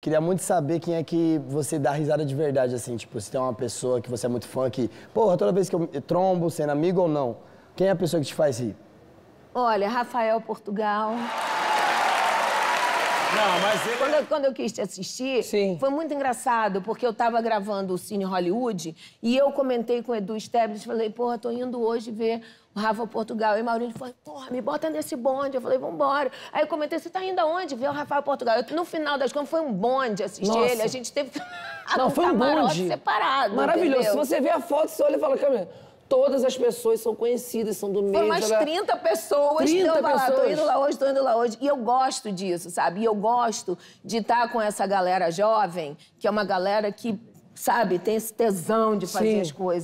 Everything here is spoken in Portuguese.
Queria muito saber quem é que você dá risada de verdade, assim, tipo, se tem uma pessoa que você é muito fã que, porra, toda vez que eu trombo, sendo amigo ou não, quem é a pessoa que te faz rir? Olha, Rafael Portugal. Não, mas ele... quando, eu, quando eu quis te assistir, Sim. foi muito engraçado, porque eu tava gravando o Cine Hollywood e eu comentei com o Edu Stebbins, falei, porra, tô indo hoje ver o Rafa Portugal. E Maurílio falou, porra, me bota nesse bonde. Eu falei, vambora. Aí eu comentei, você tá indo aonde? Ver o Rafa Portugal. Eu, no final das contas, foi um bonde assistir Nossa. ele. A gente teve. Não, um foi um bonde. separado. Maravilhoso. Entendeu? Se você vê a foto, você olha e fala, câmera. Todas as pessoas são conhecidas, são do meio. Foram mais 30 pessoas 30 que então, ah, pessoas. Estou indo lá hoje, estou indo lá hoje. E eu gosto disso, sabe? E eu gosto de estar com essa galera jovem, que é uma galera que, sabe, tem esse tesão de fazer Sim. as coisas.